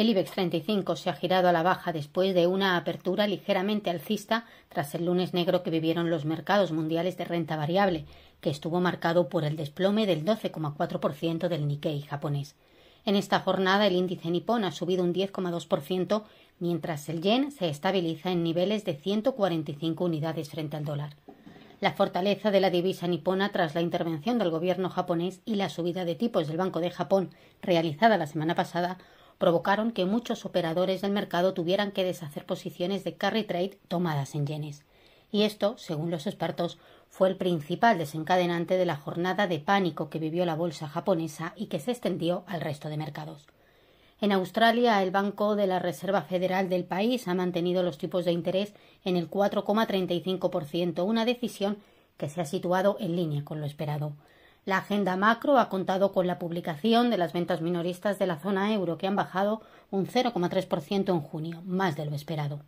El IBEX 35 se ha girado a la baja después de una apertura ligeramente alcista tras el lunes negro que vivieron los mercados mundiales de renta variable, que estuvo marcado por el desplome del 12,4% del Nikkei japonés. En esta jornada el índice nipón ha subido un 10,2%, mientras el yen se estabiliza en niveles de 145 unidades frente al dólar. La fortaleza de la divisa nipona tras la intervención del gobierno japonés y la subida de tipos del Banco de Japón realizada la semana pasada provocaron que muchos operadores del mercado tuvieran que deshacer posiciones de carry trade tomadas en yenes. Y esto, según los expertos, fue el principal desencadenante de la jornada de pánico que vivió la bolsa japonesa y que se extendió al resto de mercados. En Australia, el Banco de la Reserva Federal del país ha mantenido los tipos de interés en el 4,35%, una decisión que se ha situado en línea con lo esperado. La agenda macro ha contado con la publicación de las ventas minoristas de la zona euro, que han bajado un 0,3% en junio, más de lo esperado.